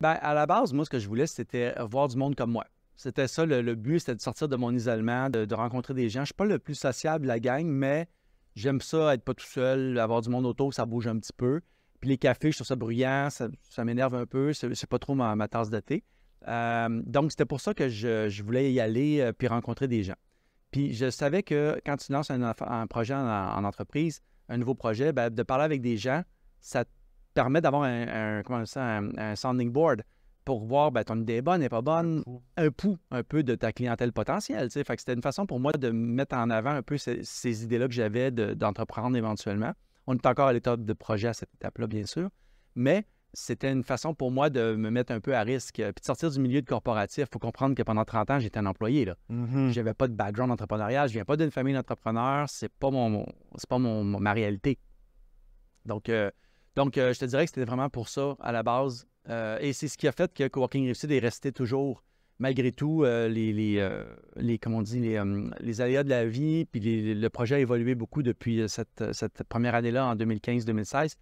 Ben, à la base, moi, ce que je voulais, c'était voir du monde comme moi. C'était ça, le, but, c'était de sortir de mon isolement, de, rencontrer des gens. Je ne suis pas le plus sociable de la gang, mais j'aime ça, être pas tout seul, avoir du monde autour, ça bouge un petit peu. Puis les cafés, je trouve ça bruyant, ça, m'énerve un peu, c'est pas trop ma, tasse de thé. Euh, donc, c'était pour ça que je, voulais y aller euh, puis rencontrer des gens. Puis je savais que quand tu lances un, projet en, entreprise, un nouveau projet, ben, de parler avec des gens, ça te permet d'avoir un, ça, un, sounding board pour voir ben, ton idée est bonne, n'est pas bonne, un pouls un peu de ta clientèle potentielle. Fait c'était une façon pour moi de mettre en avant un peu ces, idées-là que j'avais d'entreprendre éventuellement. On est encore à l'étape de projet à cette étape-là, bien sûr, mais c'était une façon pour moi de me mettre un peu à risque. Euh, puis de sortir du milieu de corporatif, il faut comprendre que pendant 30 ans, j'étais un employé. Là. Mm-hmm. Je n'avais pas de background entrepreneurial, je viens pas d'une famille d'entrepreneurs, c'est pas mon, c'est pas mon, ma réalité. Donc, euh, donc, euh, je te dirais que c'était vraiment pour ça à la base. Euh, et c'est ce qui a fait que Coworking Réussite est resté toujours, malgré tout, euh, les, les, on aléas de la vie. Puis le projet a évolué beaucoup depuis cette première année-là, en 2015-2016.